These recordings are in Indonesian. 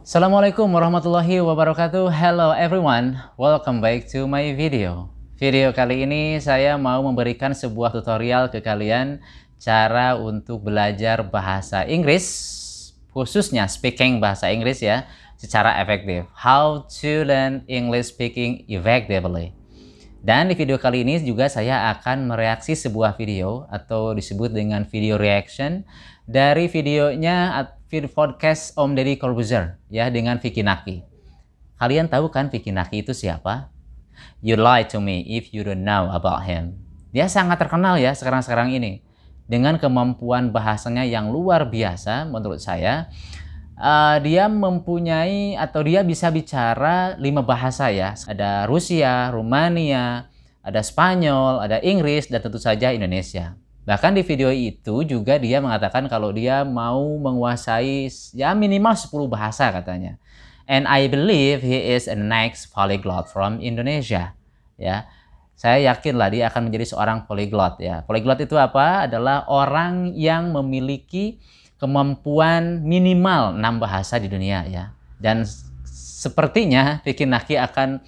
Assalamualaikum warahmatullahi wabarakatuh Hello everyone, welcome back to my video Video kali ini saya mau memberikan sebuah tutorial ke kalian Cara untuk belajar bahasa Inggris Khususnya speaking bahasa Inggris ya Secara efektif How to learn English speaking effectively Dan di video kali ini juga saya akan mereaksi sebuah video Atau disebut dengan video reaction Dari videonya podcast Om Deddy Corbuzier ya dengan Vicky Naki. Kalian tahu kan Vicky Naki itu siapa? You lie to me if you don't know about him. Dia sangat terkenal ya sekarang-sekarang ini dengan kemampuan bahasanya yang luar biasa menurut saya. Uh, dia mempunyai atau dia bisa bicara lima bahasa ya. Ada Rusia, Rumania, ada Spanyol, ada Inggris dan tentu saja Indonesia. Bahkan di video itu juga dia mengatakan kalau dia mau menguasai ya minimal 10 bahasa katanya. And I believe he is a next polyglot from Indonesia. Ya, saya yakin lah dia akan menjadi seorang polyglot ya. Polyglot itu apa? Adalah orang yang memiliki kemampuan minimal 6 bahasa di dunia ya. Dan sepertinya Vicky Naki akan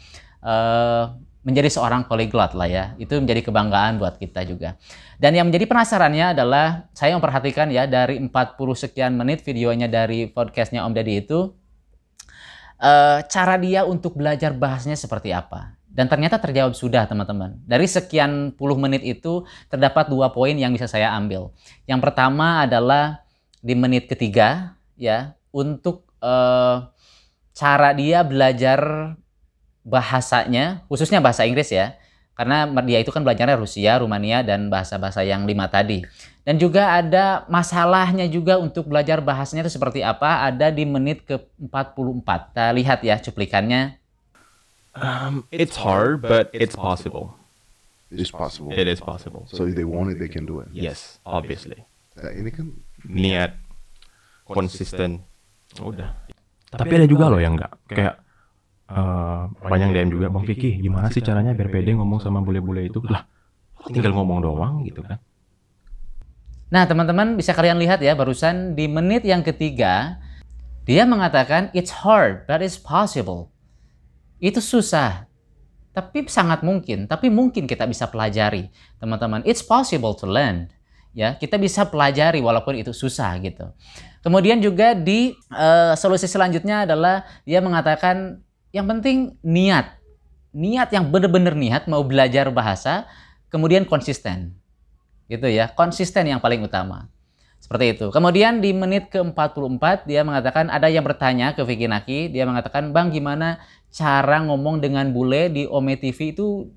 uh, menjadi seorang polyglot lah ya. Itu menjadi kebanggaan buat kita juga. Dan yang menjadi penasarannya adalah saya memperhatikan ya dari 40 sekian menit videonya dari podcastnya Om Deddy itu eh, cara dia untuk belajar bahasanya seperti apa. Dan ternyata terjawab sudah teman-teman. Dari sekian puluh menit itu terdapat dua poin yang bisa saya ambil. Yang pertama adalah di menit ketiga ya untuk eh, cara dia belajar bahasanya, khususnya bahasa Inggris ya, karena dia itu kan belajarnya Rusia, Rumania, dan bahasa-bahasa yang lima tadi. Dan juga ada masalahnya juga untuk belajar bahasanya itu seperti apa, ada di menit ke-44. Kita lihat ya cuplikannya. Um, it's hard, but it's possible. It's possible. It is possible. So if they want it, they can do it. Yes, obviously. Nah, ini kan niat, konsisten, udah. Tapi ada juga loh yang enggak. Kayak uh, banyak DM juga Bang Vicky gimana sih caranya biar pede ngomong sama bule-bule itu lah tinggal ngomong doang gitu kan Nah teman-teman bisa kalian lihat ya barusan di menit yang ketiga dia mengatakan it's hard but it's possible itu susah tapi sangat mungkin tapi mungkin kita bisa pelajari teman-teman it's possible to learn ya kita bisa pelajari walaupun itu susah gitu kemudian juga di uh, solusi selanjutnya adalah dia mengatakan yang penting niat. Niat yang benar-benar niat mau belajar bahasa, kemudian konsisten. Gitu ya, konsisten yang paling utama. Seperti itu. Kemudian di menit ke-44 dia mengatakan ada yang bertanya ke Vicky Naki, dia mengatakan, "Bang, gimana cara ngomong dengan bule di Ome TV itu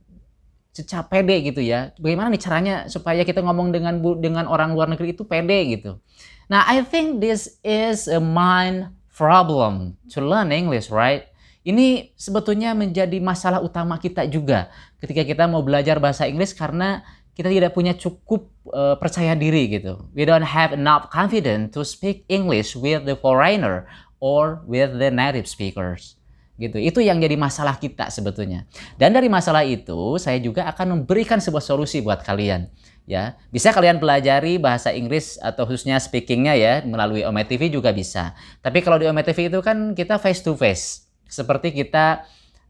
secap pede gitu ya. Bagaimana nih caranya supaya kita ngomong dengan dengan orang luar negeri itu pede gitu." Nah, I think this is a mind problem to learn English, right? Ini sebetulnya menjadi masalah utama kita juga ketika kita mau belajar bahasa Inggris karena kita tidak punya cukup uh, percaya diri gitu. We don't have enough confidence to speak English with the foreigner or with the native speakers. Gitu. Itu yang jadi masalah kita sebetulnya. Dan dari masalah itu saya juga akan memberikan sebuah solusi buat kalian ya. Bisa kalian pelajari bahasa Inggris atau khususnya speakingnya ya melalui Ome TV juga bisa. Tapi kalau di Ome TV itu kan kita face to face seperti kita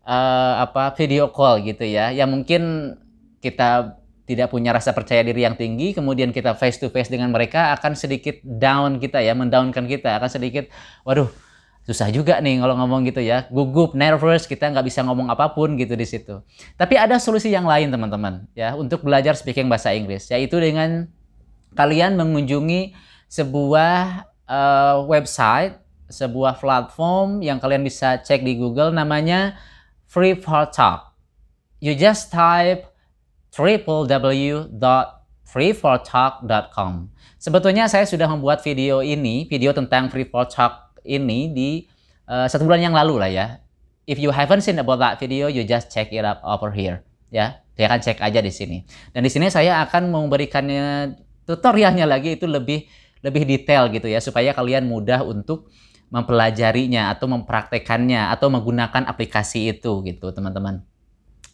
uh, apa video call gitu ya yang mungkin kita tidak punya rasa percaya diri yang tinggi kemudian kita face to face dengan mereka akan sedikit down kita ya mendownkan kita akan sedikit waduh susah juga nih kalau ngomong gitu ya gugup nervous kita nggak bisa ngomong apapun gitu di situ tapi ada solusi yang lain teman-teman ya untuk belajar speaking bahasa Inggris yaitu dengan kalian mengunjungi sebuah uh, website sebuah platform yang kalian bisa cek di Google namanya Free for Talk. You just type www.freefortalk.com. Sebetulnya saya sudah membuat video ini, video tentang Free for Talk ini di uh, satu bulan yang lalu lah ya. If you haven't seen about that video, you just check it up over here. Ya, saya akan cek aja di sini. Dan di sini saya akan memberikannya tutorialnya lagi itu lebih lebih detail gitu ya supaya kalian mudah untuk mempelajarinya atau mempraktekannya atau menggunakan aplikasi itu gitu teman-teman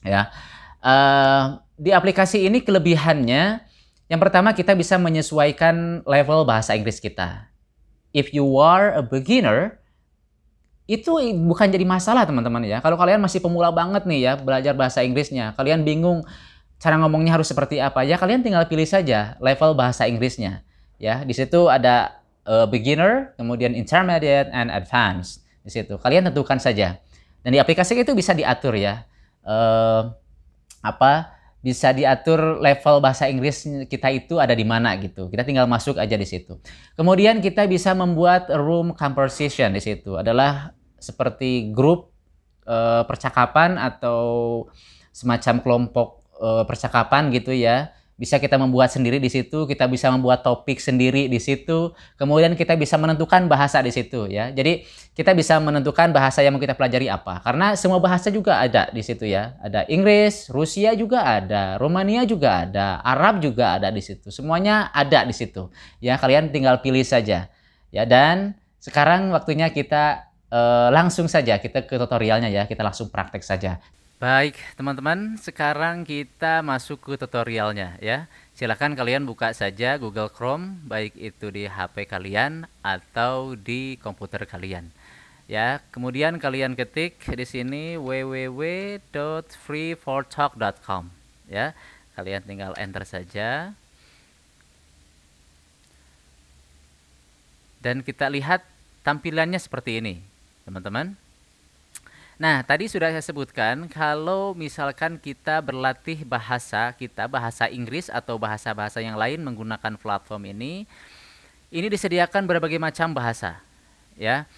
ya uh, di aplikasi ini kelebihannya yang pertama kita bisa menyesuaikan level bahasa Inggris kita if you are a beginner itu bukan jadi masalah teman-teman ya kalau kalian masih pemula banget nih ya belajar bahasa Inggrisnya kalian bingung cara ngomongnya harus seperti apa ya kalian tinggal pilih saja level bahasa Inggrisnya ya di situ ada uh, beginner, kemudian intermediate, and advanced di situ. Kalian tentukan saja. Dan di aplikasi itu bisa diatur ya. Uh, apa bisa diatur level bahasa Inggris kita itu ada di mana gitu. Kita tinggal masuk aja di situ. Kemudian kita bisa membuat room Conversation di situ. Adalah seperti grup uh, percakapan atau semacam kelompok uh, percakapan gitu ya bisa kita membuat sendiri di situ, kita bisa membuat topik sendiri di situ, kemudian kita bisa menentukan bahasa di situ ya. Jadi kita bisa menentukan bahasa yang mau kita pelajari apa. Karena semua bahasa juga ada di situ ya. Ada Inggris, Rusia juga ada, Romania juga ada, Arab juga ada di situ. Semuanya ada di situ. Ya, kalian tinggal pilih saja. Ya, dan sekarang waktunya kita eh, langsung saja kita ke tutorialnya ya. Kita langsung praktek saja. Baik, teman-teman, sekarang kita masuk ke tutorialnya ya. Silahkan kalian buka saja Google Chrome, baik itu di HP kalian atau di komputer kalian. Ya, kemudian kalian ketik di sini www.freefortalk.com ya. Kalian tinggal enter saja. Dan kita lihat tampilannya seperti ini, teman-teman. Nah, tadi sudah saya sebutkan kalau misalkan kita berlatih bahasa kita bahasa Inggris atau bahasa-bahasa yang lain menggunakan platform ini, ini disediakan berbagai macam bahasa, ya.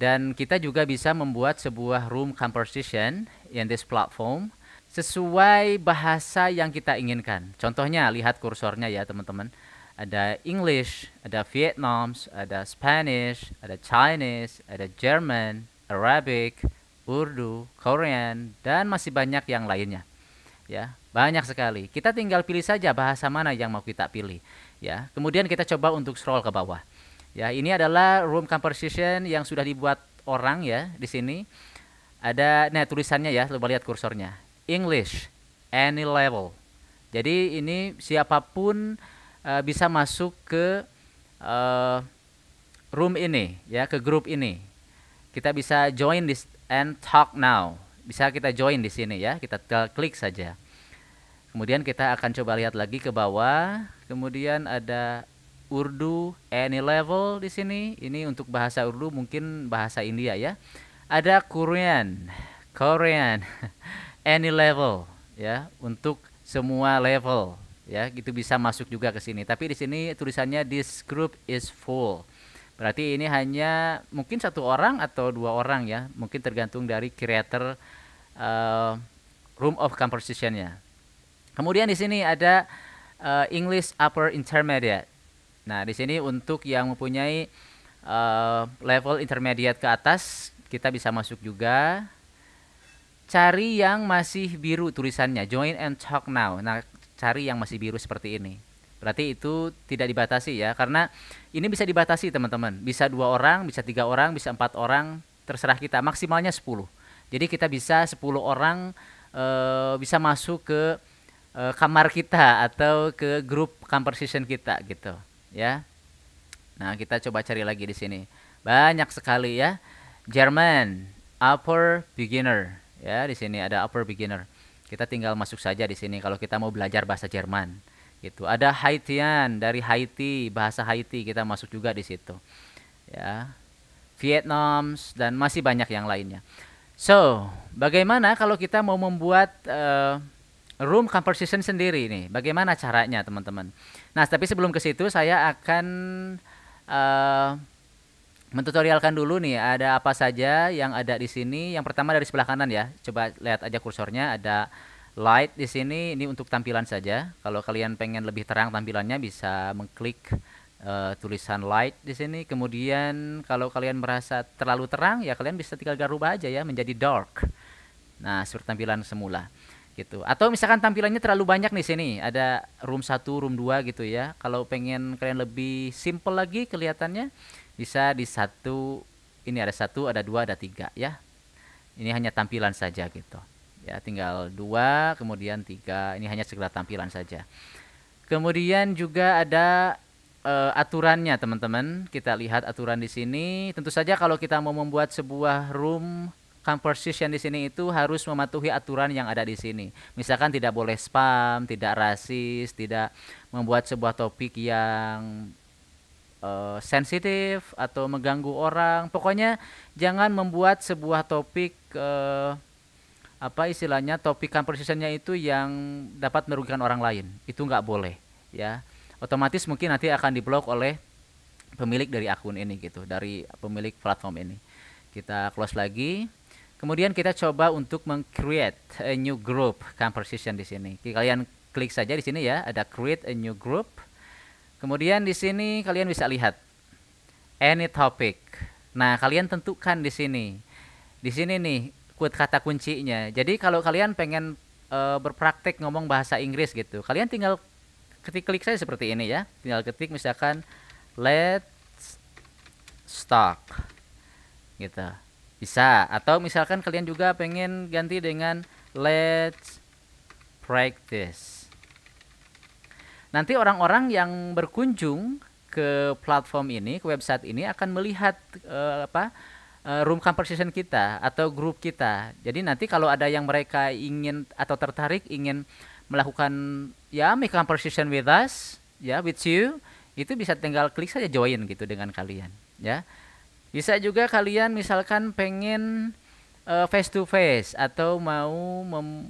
Dan kita juga bisa membuat sebuah room composition in this platform sesuai bahasa yang kita inginkan. Contohnya lihat kursornya ya, teman-teman. Ada English, ada Vietnam, ada Spanish, ada Chinese, ada German, Arabic, Urdu, Korean, dan masih banyak yang lainnya. Ya, banyak sekali. Kita tinggal pilih saja bahasa mana yang mau kita pilih. Ya, kemudian kita coba untuk scroll ke bawah. Ya, ini adalah room conversation yang sudah dibuat orang ya di sini. Ada nah tulisannya ya, coba lihat kursornya. English, any level. Jadi ini siapapun uh, bisa masuk ke uh, room ini ya, ke grup ini. Kita bisa join di and talk now. Bisa kita join di sini ya, kita klik saja. Kemudian kita akan coba lihat lagi ke bawah. Kemudian ada Urdu any level di sini. Ini untuk bahasa Urdu mungkin bahasa India ya. Ada Korean, Korean any level ya untuk semua level ya. gitu bisa masuk juga ke sini. Tapi di sini tulisannya this group is full. Berarti ini hanya mungkin satu orang atau dua orang ya, mungkin tergantung dari creator uh, room of composition-nya. Kemudian di sini ada uh, English Upper Intermediate. Nah, di sini untuk yang mempunyai uh, level intermediate ke atas, kita bisa masuk juga. Cari yang masih biru tulisannya, join and talk now. Nah, cari yang masih biru seperti ini. Berarti itu tidak dibatasi ya, karena ini bisa dibatasi teman-teman. Bisa dua orang, bisa tiga orang, bisa empat orang, terserah kita. Maksimalnya 10 Jadi kita bisa 10 orang e, bisa masuk ke e, kamar kita atau ke grup conversation kita gitu ya. Nah kita coba cari lagi di sini. Banyak sekali ya. German upper beginner ya di sini ada upper beginner. Kita tinggal masuk saja di sini kalau kita mau belajar bahasa Jerman gitu. Ada Haitian dari Haiti, bahasa Haiti kita masuk juga di situ. Ya. Vietnam dan masih banyak yang lainnya. So, bagaimana kalau kita mau membuat uh, room conversation sendiri ini? Bagaimana caranya, teman-teman? Nah, tapi sebelum ke situ saya akan uh, mentutorialkan dulu nih ada apa saja yang ada di sini. Yang pertama dari sebelah kanan ya. Coba lihat aja kursornya ada light di sini ini untuk tampilan saja. Kalau kalian pengen lebih terang tampilannya bisa mengklik uh, tulisan light di sini. Kemudian kalau kalian merasa terlalu terang ya kalian bisa tinggal garu aja ya menjadi dark. Nah, seperti tampilan semula gitu. Atau misalkan tampilannya terlalu banyak di sini, ada room 1, room 2 gitu ya. Kalau pengen kalian lebih simple lagi kelihatannya bisa di satu ini ada satu, ada dua, ada tiga ya. Ini hanya tampilan saja gitu ya tinggal dua kemudian tiga ini hanya segera tampilan saja kemudian juga ada uh, aturannya teman-teman kita lihat aturan di sini tentu saja kalau kita mau membuat sebuah room composition di sini itu harus mematuhi aturan yang ada di sini misalkan tidak boleh spam tidak rasis tidak membuat sebuah topik yang eh, sensitif atau mengganggu orang pokoknya jangan membuat sebuah topik uh, apa istilahnya topik conversationnya itu yang dapat merugikan orang lain itu nggak boleh ya otomatis mungkin nanti akan diblok oleh pemilik dari akun ini gitu dari pemilik platform ini kita close lagi kemudian kita coba untuk mengcreate a new group conversation di sini kalian klik saja di sini ya ada create a new group kemudian di sini kalian bisa lihat any topic nah kalian tentukan di sini di sini nih quote kata kuncinya. Jadi kalau kalian pengen uh, eh, berpraktek ngomong bahasa Inggris gitu, kalian tinggal ketik-klik saya seperti ini ya. Tinggal ketik misalkan let's stock gitu. Bisa atau misalkan kalian juga pengen ganti dengan let's practice. Nanti orang-orang yang berkunjung ke platform ini, ke website ini akan melihat uh, apa? Eh, room conversation kita atau grup kita. Jadi nanti kalau ada yang mereka ingin atau tertarik ingin melakukan ya make conversation with us, ya yeah, with you, itu bisa tinggal klik saja join gitu dengan kalian, ya. Bisa juga kalian misalkan pengen uh, face to face atau mau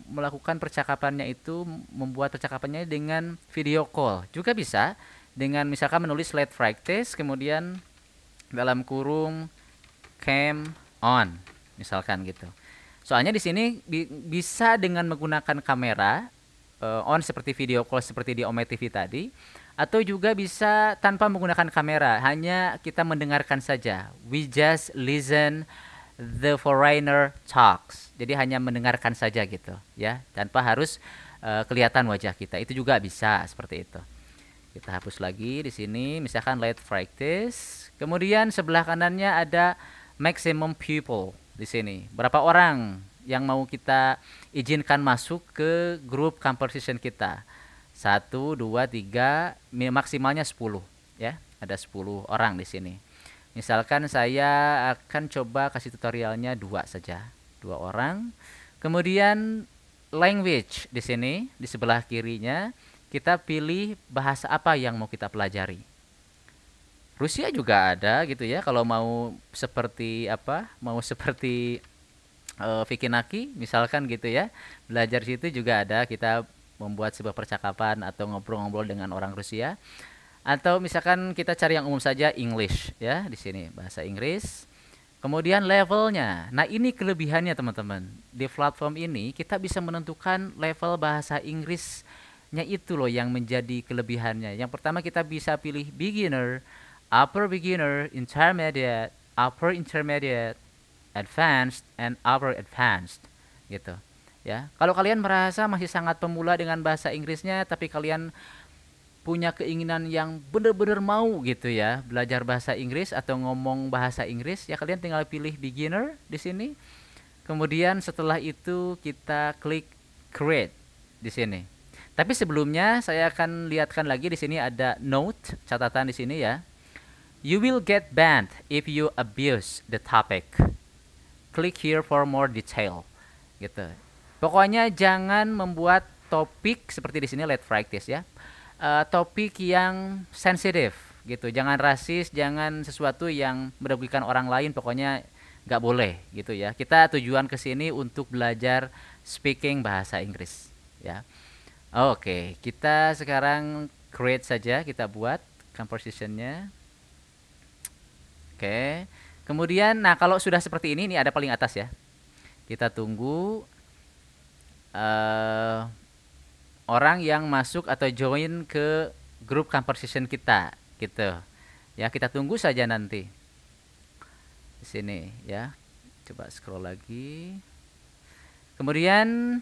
melakukan percakapannya itu membuat percakapannya dengan video call juga bisa dengan misalkan menulis slide practice kemudian dalam kurung came on misalkan gitu. Soalnya di sini bi bisa dengan menggunakan kamera uh, on seperti video call seperti di Ome TV tadi atau juga bisa tanpa menggunakan kamera, hanya kita mendengarkan saja. We just listen the foreigner talks. Jadi hanya mendengarkan saja gitu, ya, tanpa harus uh, kelihatan wajah kita. Itu juga bisa seperti itu. Kita hapus lagi di sini, misalkan light practice. Kemudian sebelah kanannya ada maximum people di sini. Berapa orang yang mau kita izinkan masuk ke grup conversation kita? Satu, dua, tiga, maksimalnya sepuluh ya. Ada sepuluh orang di sini. Misalkan saya akan coba kasih tutorialnya dua saja, dua orang. Kemudian language di sini di sebelah kirinya kita pilih bahasa apa yang mau kita pelajari. Rusia juga ada gitu ya kalau mau seperti apa mau seperti uh, eh, Naki misalkan gitu ya belajar situ juga ada kita membuat sebuah percakapan atau ngobrol-ngobrol dengan orang Rusia atau misalkan kita cari yang umum saja English ya di sini bahasa Inggris kemudian levelnya nah ini kelebihannya teman-teman di platform ini kita bisa menentukan level bahasa Inggrisnya itu loh yang menjadi kelebihannya yang pertama kita bisa pilih beginner upper beginner, intermediate, upper intermediate, advanced, and upper advanced gitu ya kalau kalian merasa masih sangat pemula dengan bahasa Inggrisnya tapi kalian punya keinginan yang benar-benar mau gitu ya belajar bahasa Inggris atau ngomong bahasa Inggris ya kalian tinggal pilih beginner di sini kemudian setelah itu kita klik create di sini tapi sebelumnya saya akan lihatkan lagi di sini ada note catatan di sini ya You will get banned if you abuse the topic. Click here for more detail. Gitu. Pokoknya jangan membuat topik seperti di sini let's practice ya. Uh, topik yang sensitif gitu. Jangan rasis, jangan sesuatu yang merugikan orang lain. Pokoknya nggak boleh gitu ya. Kita tujuan ke sini untuk belajar speaking bahasa Inggris ya. Oke, okay, kita sekarang create saja kita buat compositionnya. Oke. Kemudian nah kalau sudah seperti ini ini ada paling atas ya. Kita tunggu uh, orang yang masuk atau join ke grup conversation kita gitu. Ya, kita tunggu saja nanti. Di sini ya. Coba scroll lagi. Kemudian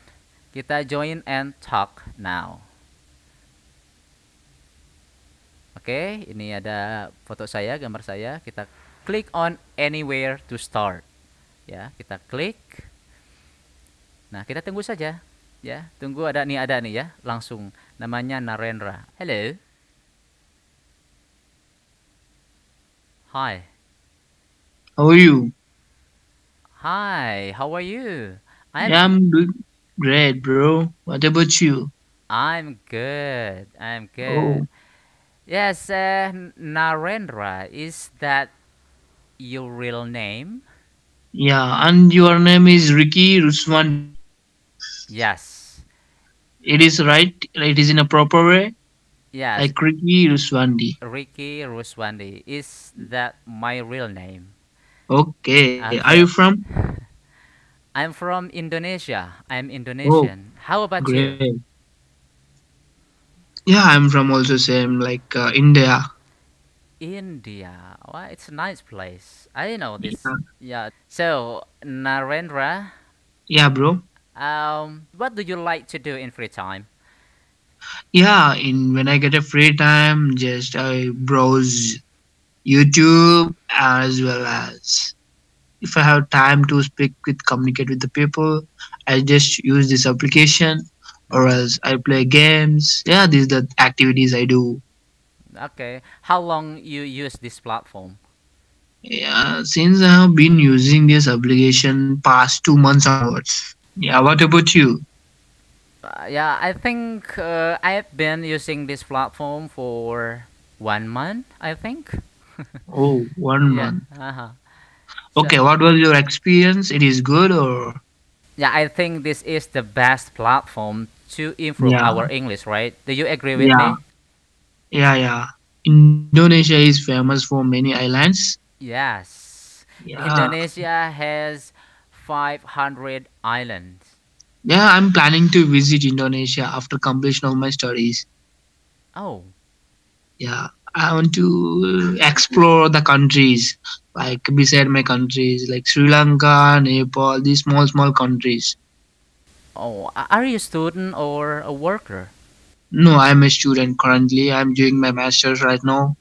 kita join and talk now. Oke, ini ada foto saya, gambar saya. Kita click on anywhere to start. Ya, kita klik. Nah, kita tunggu saja. Ya, tunggu ada nih ada nih ya, langsung namanya Narendra. Hello. Hi. How are you? Hi, how are you? I'm, yeah, I'm great, bro. What about you? I'm good. I'm good. Oh. Yes, uh, Narendra, is that your real name? Yeah, and your name is Ricky Ruswandi. Yes. It is right. It is in a proper way. Yes. Like Ricky Ruswandi. Ricky Ruswandi. Is that my real name? Okay. Are you from? I'm from Indonesia. I'm Indonesian. Oh, How about great. you? Yeah, I'm from also same like uh, India. India. it's a nice place. I know this. Yeah. yeah. So, Narendra. Yeah, bro. Um, what do you like to do in free time? Yeah, in when I get a free time, just I browse YouTube as well as if I have time to speak with communicate with the people, I just use this application or else I play games. Yeah, these are the activities I do Okay. How long you use this platform? Yeah, since I have been using this application past two months onwards. Yeah, what about you? Uh, yeah, I think uh, I've been using this platform for one month, I think. oh, one yeah. month. Uh-huh. Okay, so, what was your experience? It is good or? Yeah, I think this is the best platform to improve yeah. our English, right? Do you agree with yeah. me? Yeah, yeah. Indonesia is famous for many islands. Yes. Yeah. Indonesia has 500 islands. Yeah, I'm planning to visit Indonesia after completion of my studies. Oh. Yeah, I want to explore the countries like beside my countries like Sri Lanka, Nepal, these small small countries. Oh, are you a student or a worker? No, I'm a student currently. I'm doing my master's right now.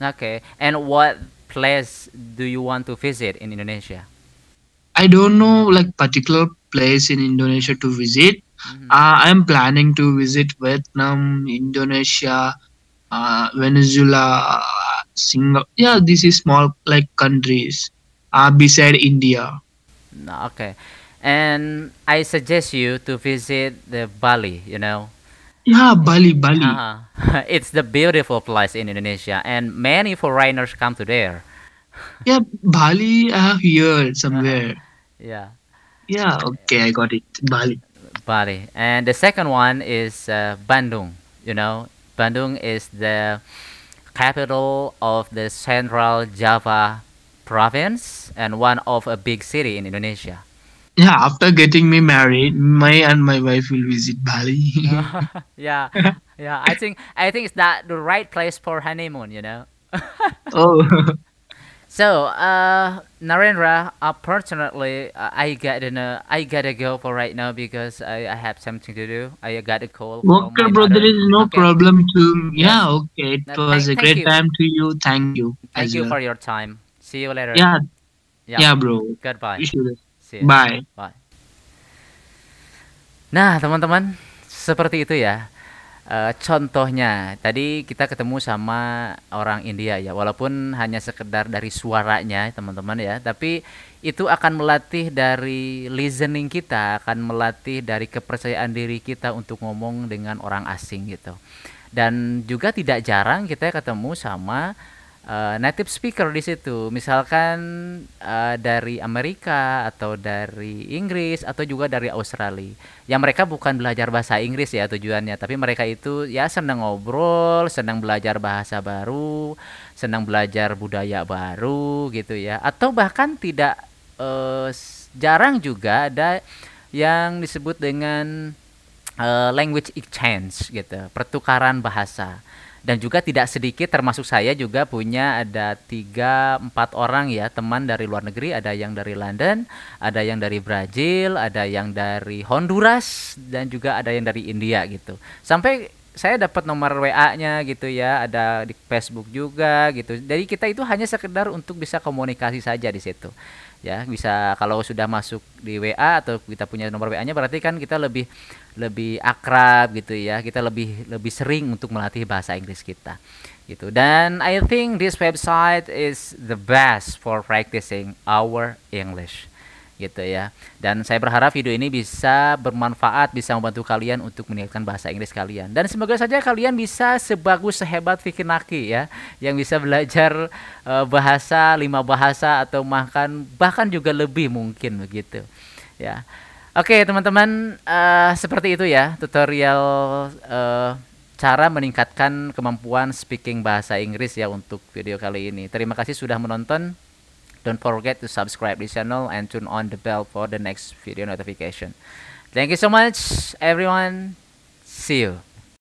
Okay. And what place do you want to visit in Indonesia? I don't know like particular place in Indonesia to visit. Mm -hmm. uh, I'm planning to visit Vietnam, Indonesia, uh, Venezuela, Singapore. Yeah, this is small like countries uh, beside India. Okay, and I suggest you to visit the Bali. You know, yeah, Bali, Bali. Uh-huh. It's the beautiful place in Indonesia, and many foreigners come to there. yeah, Bali. I here somewhere. Uh-huh. Yeah. Yeah. Okay, I got it. Bali. Bali, and the second one is uh, Bandung. You know, Bandung is the capital of the Central Java province and one of a big city in Indonesia yeah after getting me married my and my wife will visit bali yeah yeah i think i think it's that the right place for honeymoon you know oh so uh narendra unfortunately i gotta know i gotta go for right now because i, I have something to do i got a call okay brother there is no okay. problem to yeah okay it no, was thank, a great time to you thank you thank you well. for your time see you later yeah yeah, yeah bro goodbye See you. Bye. Bye. Nah, teman-teman, seperti itu ya. E, contohnya tadi kita ketemu sama orang India ya, walaupun hanya sekedar dari suaranya teman-teman ya, tapi itu akan melatih dari listening kita, akan melatih dari kepercayaan diri kita untuk ngomong dengan orang asing gitu. Dan juga tidak jarang kita ketemu sama uh, native speaker di situ. Misalkan uh, dari Amerika atau dari Inggris atau juga dari Australia. Yang mereka bukan belajar bahasa Inggris ya tujuannya, tapi mereka itu ya senang ngobrol, senang belajar bahasa baru, senang belajar budaya baru gitu ya. Atau bahkan tidak uh, jarang juga ada yang disebut dengan uh, language exchange gitu, pertukaran bahasa dan juga tidak sedikit termasuk saya juga punya ada tiga empat orang ya teman dari luar negeri ada yang dari London ada yang dari Brazil ada yang dari Honduras dan juga ada yang dari India gitu sampai saya dapat nomor WA-nya gitu ya, ada di Facebook juga gitu. Jadi kita itu hanya sekedar untuk bisa komunikasi saja di situ ya bisa kalau sudah masuk di WA atau kita punya nomor WA-nya berarti kan kita lebih lebih akrab gitu ya kita lebih lebih sering untuk melatih bahasa Inggris kita gitu dan I think this website is the best for practicing our English gitu ya. Dan saya berharap video ini bisa bermanfaat, bisa membantu kalian untuk meningkatkan bahasa Inggris kalian. Dan semoga saja kalian bisa sebagus sehebat Vicky Naki ya, yang bisa belajar e, bahasa lima bahasa atau bahkan bahkan juga lebih mungkin begitu. Ya. Oke, teman-teman, e, seperti itu ya tutorial e, cara meningkatkan kemampuan speaking bahasa Inggris ya untuk video kali ini. Terima kasih sudah menonton. Don't forget to subscribe this channel and turn on the bell for the next video notification. Thank you so much everyone. See you.